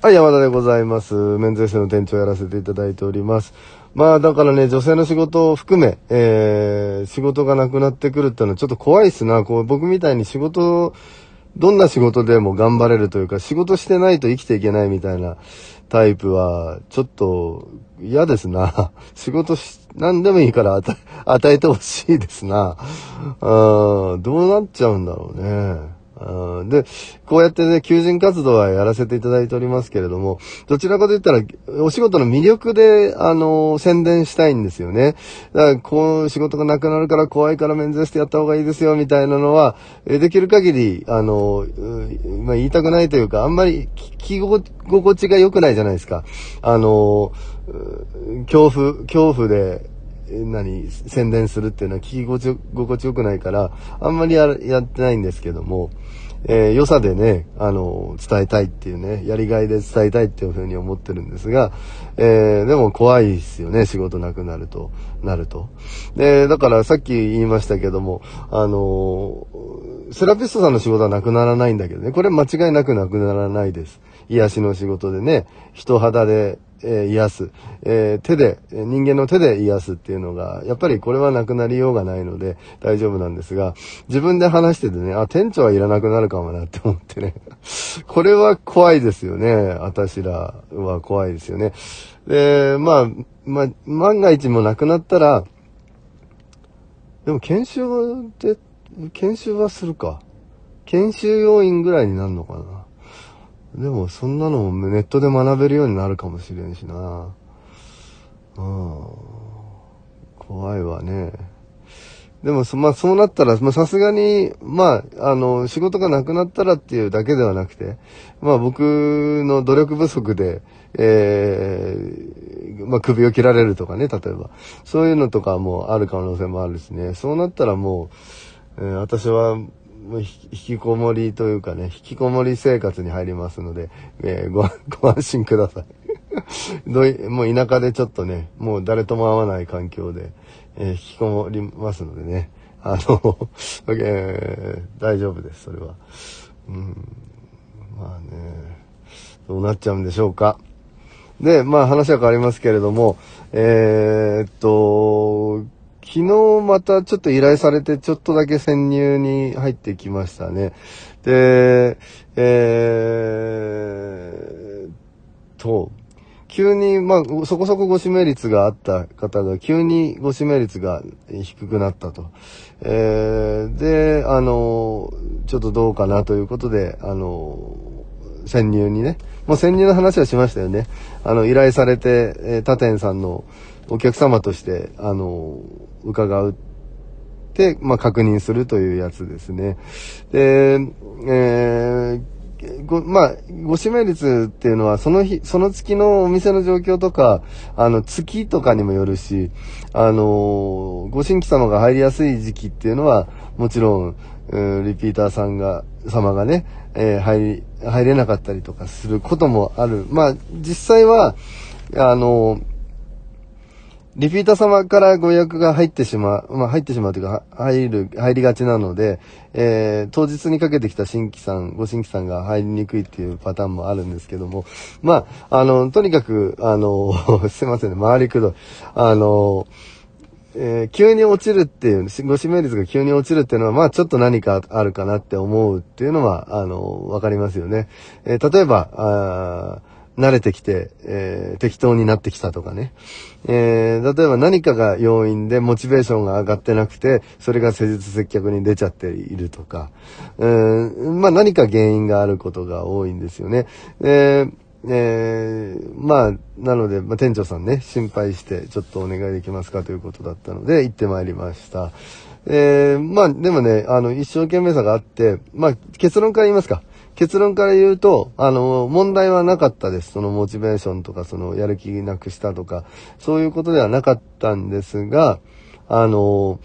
はい、山田でございます。メンズエスの店長をやらせていただいております。まあ、だからね、女性の仕事を含め、えー、仕事がなくなってくるってのはちょっと怖いっすな。こう、僕みたいに仕事、どんな仕事でも頑張れるというか、仕事してないと生きていけないみたいなタイプは、ちょっと嫌ですな。仕事し、何でもいいから与えてほしいですな。うん、どうなっちゃうんだろうね。うん、で、こうやってね、求人活動はやらせていただいておりますけれども、どちらかと言ったら、お仕事の魅力で、あの、宣伝したいんですよね。だから、こう、仕事がなくなるから怖いから面接してやった方がいいですよ、みたいなのは、できる限り、あの、まあ、言いたくないというか、あんまり聞き心地が良くないじゃないですか。あの、恐怖、恐怖で、何、宣伝するっていうのは聞き心地よくないから、あんまりやってないんですけども、えー、良さでね、あの、伝えたいっていうね、やりがいで伝えたいっていうふうに思ってるんですが、えー、でも怖いですよね、仕事なくなると、なると。で、だからさっき言いましたけども、あの、セラピストさんの仕事はなくならないんだけどね、これ間違いなくなくならないです。癒しの仕事でね、人肌でえー、癒す、えー、手で、人間の手で癒すっていうのが、やっぱりこれはなくなりようがないので大丈夫なんですが、自分で話しててね、あ、店長はいらなくなるかもなって思ってね。これは怖いですよね。私らは怖いですよね。で、まあ、まあ、万が一もなくなったら、でも研修で、研修はするか。研修要員ぐらいになるのかな。でもそんなのもネットで学べるようになるかもしれんしな。うん。怖いわね。でもそ、まあそうなったら、まあさすがに、まあ、あの、仕事がなくなったらっていうだけではなくて、まあ僕の努力不足で、ええー、まあ首を切られるとかね、例えば。そういうのとかもある可能性もあるしね。そうなったらもう、えー、私は引きこもりというかね、引きこもり生活に入りますので、えー、ご、ご安心ください。どい、もう田舎でちょっとね、もう誰とも会わない環境で、えー、引きこもりますのでね、あの、えー、大丈夫です、それは。うん。まあね、どうなっちゃうんでしょうか。で、まあ話は変わりますけれども、えー、っと、昨日またちょっと依頼されて、ちょっとだけ潜入に入ってきましたね。で、えー、と、急に、まあ、そこそこご指名率があった方が、急にご指名率が低くなったと。えー、で、あの、ちょっとどうかなということで、あの、潜入にね、もう潜入の話はしましたよね。あの、依頼されて、えー、他店さんの、お客様として、あの、伺うって、まあ、確認するというやつですね。で、えー、ご、まあ、ご指名率っていうのは、その日、その月のお店の状況とか、あの、月とかにもよるし、あの、ご新規様が入りやすい時期っていうのは、もちろん、リピーターさんが、様がね、えー、入り、入れなかったりとかすることもある。まあ、実際は、あの、リピーター様からご予約が入ってしまう、まあ入ってしまうというか、入る、入りがちなので、えー、当日にかけてきた新規さん、ご新規さんが入りにくいっていうパターンもあるんですけども、まあ、あの、とにかく、あの、すいませんね、回りくどい。あの、えー、急に落ちるっていう、ご指名率が急に落ちるっていうのは、まあちょっと何かあるかなって思うっていうのは、あの、わかりますよね。えー、例えば、あ慣れてきて、えー、適当になってきたとかね。えー、例えば何かが要因でモチベーションが上がってなくて、それが施術接客に出ちゃっているとか、えー、まあ何か原因があることが多いんですよね。えーえー、まあ、なので、まあ、店長さんね、心配して、ちょっとお願いできますかということだったので、行ってまいりました。えー、まあ、でもね、あの、一生懸命さがあって、まあ、結論から言いますか。結論から言うと、あの、問題はなかったです。そのモチベーションとか、そのやる気なくしたとか、そういうことではなかったんですが、あの、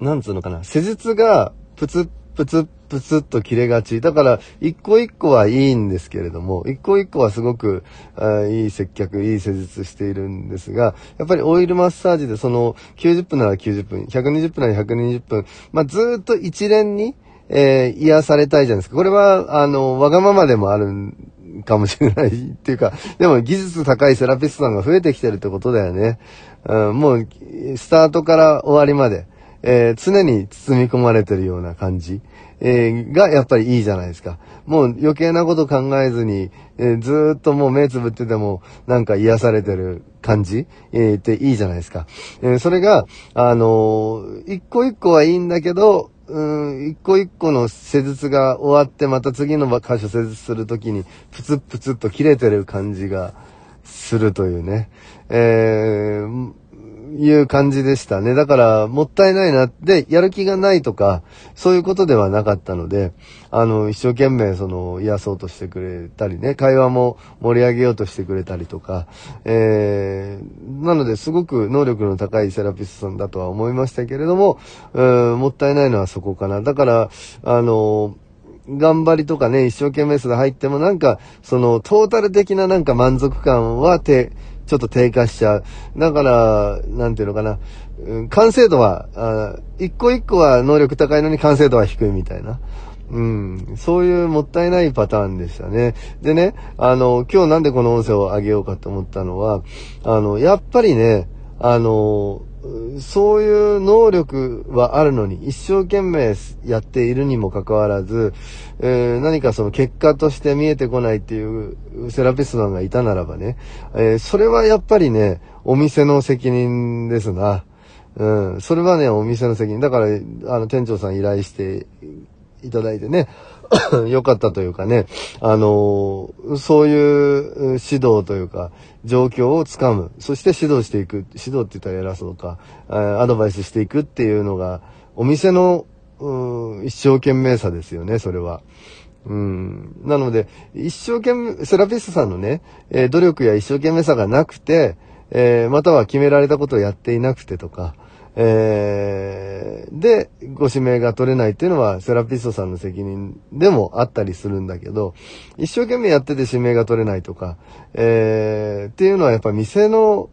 なんつうのかな、施術がプツップツップツッと切れがち。だから、一個一個はいいんですけれども、一個一個はすごく、あいい接客、いい施術しているんですが、やっぱりオイルマッサージでその、90分なら90分、120分なら120分、まあ、ずっと一連に、えー、癒されたいじゃないですか。これは、あの、わがままでもあるかもしれないっていうか、でも技術高いセラピストさんが増えてきてるってことだよね。うん、もう、スタートから終わりまで、えー、常に包み込まれてるような感じ、えー、がやっぱりいいじゃないですか。もう余計なこと考えずに、えー、ずっともう目つぶっててもなんか癒されてる感じ、えっていいじゃないですか。えそれが、あの一個一個はいいんだけど、うん、一個一個の施術が終わって、また次の箇所施術するときに、プツプツッと切れてる感じがするというね、えー、いう感じでしたね。だから、もったいないなって、やる気がないとか、そういうことではなかったので、あの、一生懸命、その、癒そうとしてくれたりね、会話も盛り上げようとしてくれたりとか、えなので、すごく能力の高いセラピストさんだとは思いましたけれども、うん、もったいないのはそこかな。だから、あの、頑張りとかね、一生懸命さで入ってもなんか、その、トータル的ななんか満足感はて、ちょっと低下しちゃう。だから、なんていうのかな、うん、完成度は、あ一個一個は能力高いのに完成度は低いみたいな。うん。そういうもったいないパターンでしたね。でね、あの、今日なんでこの音声を上げようかと思ったのは、あの、やっぱりね、あの、そういう能力はあるのに、一生懸命やっているにもかかわらず、えー、何かその結果として見えてこないっていうセラピストさんがいたならばね、えー、それはやっぱりね、お店の責任ですな。うん、それはね、お店の責任。だから、あの、店長さん依頼していただいてね、良 かったというかね、あのー、そういう指導というか、状況をつかむ。そして指導していく。指導って言ったら偉そうか、アドバイスしていくっていうのが、お店の、うん、一生懸命さですよね、それは。うん。なので、一生懸命、セラピストさんのね、えー、努力や一生懸命さがなくて、えー、または決められたことをやっていなくてとか、えー、で、ご指名が取れないっていうのはセラピストさんの責任でもあったりするんだけど、一生懸命やってて指名が取れないとか、えー、っていうのはやっぱ店の、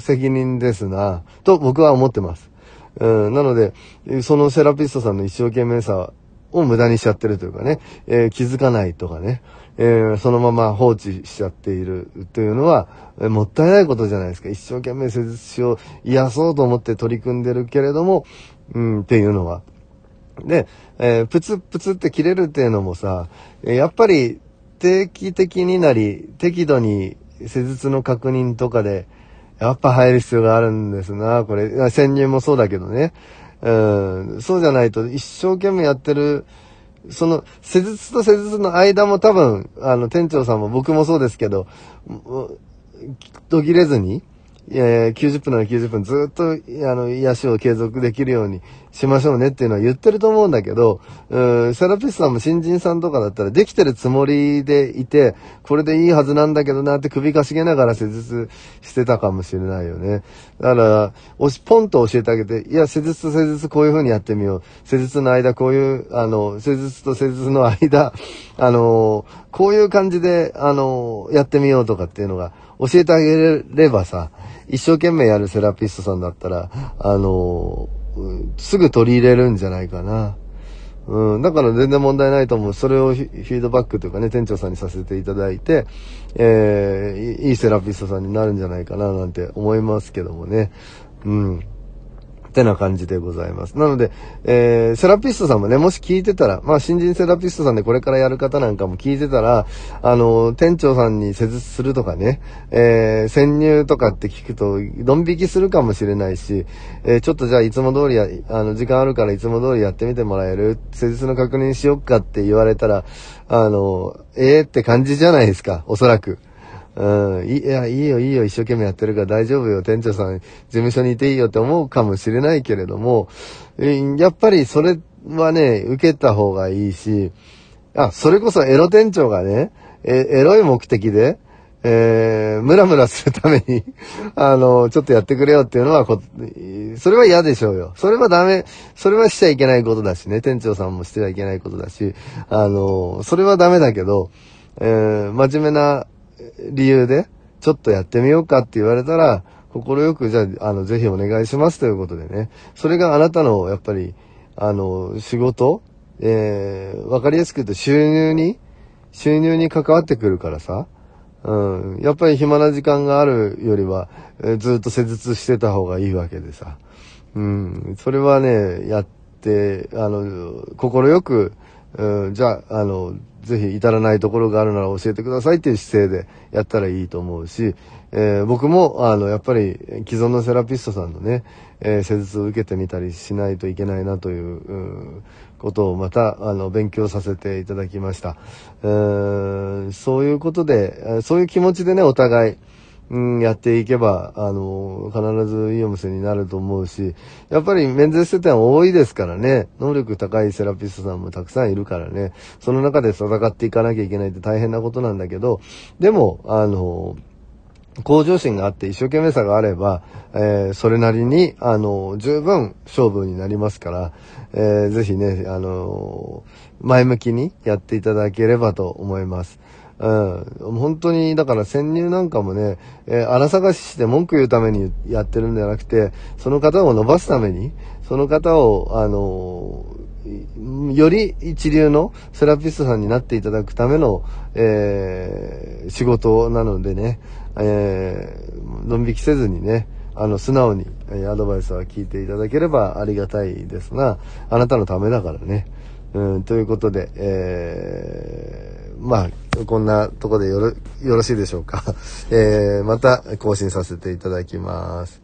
責任ですな、と僕は思ってます。うん、なので、そのセラピストさんの一生懸命さを無駄にしちゃってるというかね、えー、気づかないとかね、えー、そのまま放置しちゃっているというのは、えー、もったいないことじゃないですか。一生懸命施術を癒そうと思って取り組んでるけれども、うん、っていうのは。で、えプツプツって切れるっていうのもさ、やっぱり定期的になり、適度に施術の確認とかで、やっぱ入る必要があるんですな、これ。潜入もそうだけどね。うん、そうじゃないと一生懸命やってる、その、施術と施術の間も多分、あの、店長さんも僕もそうですけど、途切れずに、え90分なら90分ずっと、あの、癒しを継続できるようにしましょうねっていうのは言ってると思うんだけど、うん、セラピストさんも新人さんとかだったらできてるつもりでいて、これでいいはずなんだけどなって首かしげながら施術してたかもしれないよね。だから、押し、ポンと教えてあげて、いや、施術と施術こういう風にやってみよう。施術の間こういう、あの、施術と施術の間、あの、こういう感じで、あの、やってみようとかっていうのが教えてあげればさ、一生懸命やるセラピストさんだったら、あの、うん、すぐ取り入れるんじゃないかな。うん、だから全然問題ないと思う。それをフィードバックというかね、店長さんにさせていただいて、えー、いいセラピストさんになるんじゃないかななんて思いますけどもね。うん。ってな感じでございます。なので、えー、セラピストさんもね、もし聞いてたら、まあ、新人セラピストさんでこれからやる方なんかも聞いてたら、あの、店長さんに施術するとかね、えー、潜入とかって聞くと、ドン引きするかもしれないし、えー、ちょっとじゃあいつも通りや、あの、時間あるからいつも通りやってみてもらえる施術の確認しよっかって言われたら、あの、ええー、って感じじゃないですか、おそらく。うん、いや、いいよいいよ、一生懸命やってるから大丈夫よ、店長さん、事務所にいていいよって思うかもしれないけれども、やっぱりそれはね、受けた方がいいし、あ、それこそエロ店長がね、え、エロい目的で、えー、ムラムラするために あの、ちょっとやってくれよっていうのはこ、それは嫌でしょうよ。それはダメ、それはしちゃいけないことだしね、店長さんもしてはいけないことだし、あの、それはダメだけど、えー、真面目な理由で、ちょっとやってみようかって言われたら、心よく、じゃあ、あの、ぜひお願いしますということでね。それがあなたの、やっぱり、あの、仕事、えー、わかりやすく言うと収入に、収入に関わってくるからさ、うん、やっぱり暇な時間があるよりは、えー、ずっと施術してた方がいいわけでさ、うん、それはね、やって、あの、心よく、うん、じゃあ、あの、ぜひ至らないところがあるなら教えてくださいっていう姿勢でやったらいいと思うし、えー、僕も、あの、やっぱり既存のセラピストさんのね、えー、施術を受けてみたりしないといけないなという、うんことをまた、あの、勉強させていただきました。うーん、そういうことで、そういう気持ちでね、お互い、うん、やっていけば、あの、必ずいいお店になると思うし、やっぱり免税施設は多いですからね、能力高いセラピストさんもたくさんいるからね、その中で戦っていかなきゃいけないって大変なことなんだけど、でも、あの、向上心があって一生懸命さがあれば、えー、それなりに、あの、十分勝負になりますから、えー、ぜひね、あの、前向きにやっていただければと思います。うん。本当に、だから潜入なんかもね、えー、荒探しして文句言うためにやってるんじゃなくて、その方を伸ばすために、その方を、あのー、より一流のセラピストさんになっていただくための、えー、仕事なのでね、えー、のんびきせずにね、あの、素直に、えアドバイスは聞いていただければありがたいですが、あなたのためだからね。うん、ということで、えー、まあ、こんなとこでよろ、よろしいでしょうか。えー、また更新させていただきます。